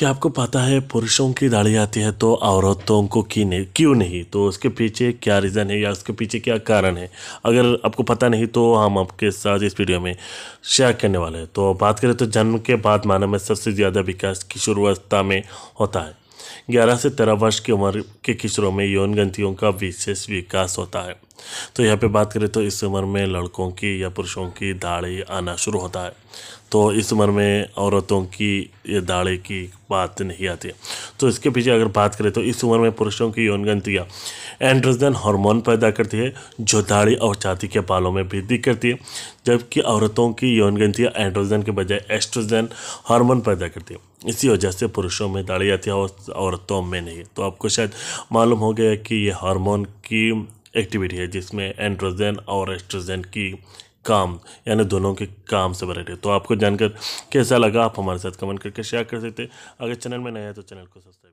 क्या आपको पता है पुरुषों की दाढ़ी आती है तो औरतों को की नहीं क्यों नहीं तो उसके पीछे क्या रीज़न है या उसके पीछे क्या कारण है अगर आपको पता नहीं तो हम आपके साथ इस वीडियो में शेयर करने वाले हैं तो बात करें तो जन्म के बाद मानव में सबसे ज़्यादा विकास किशोरावस्था में होता है ग्यारह से तेरह वर्ष की उम्र के किशोरों में यौन ग्रंथियों का विशेष विकास होता है तो यहाँ पे बात करें तो इस उम्र में लड़कों की या पुरुषों की दाढ़ी आना शुरू होता है तो इस उम्र में औरतों की ये दाढ़ी की बात नहीं आती है। तो इसके पीछे अगर बात करें तो इस उम्र में पुरुषों की यौन गंतियाँ एंड्रोजन हार्मोन पैदा करती है जो दाढ़ी और छाती के पालों में वृद्धि करती है जबकि औरतों की यौन गंतियाँ एंड्रोजन के बजाय एस्ट्रोजन हार्मोन पैदा करती है इसी वजह से पुरुषों में दाढ़ी आती है औरतों में नहीं तो आपको शायद मालूम हो गया कि ये हार्मोन की एक्टिविटी है जिसमें एंड्रोजन और एस्ट्रोजन की काम यानी दोनों के काम से भरे थे तो आपको जानकर कैसा लगा आप हमारे साथ कमेंट करके शेयर कर सकते हैं अगर चैनल में नया है तो चैनल को सब्सक्राइब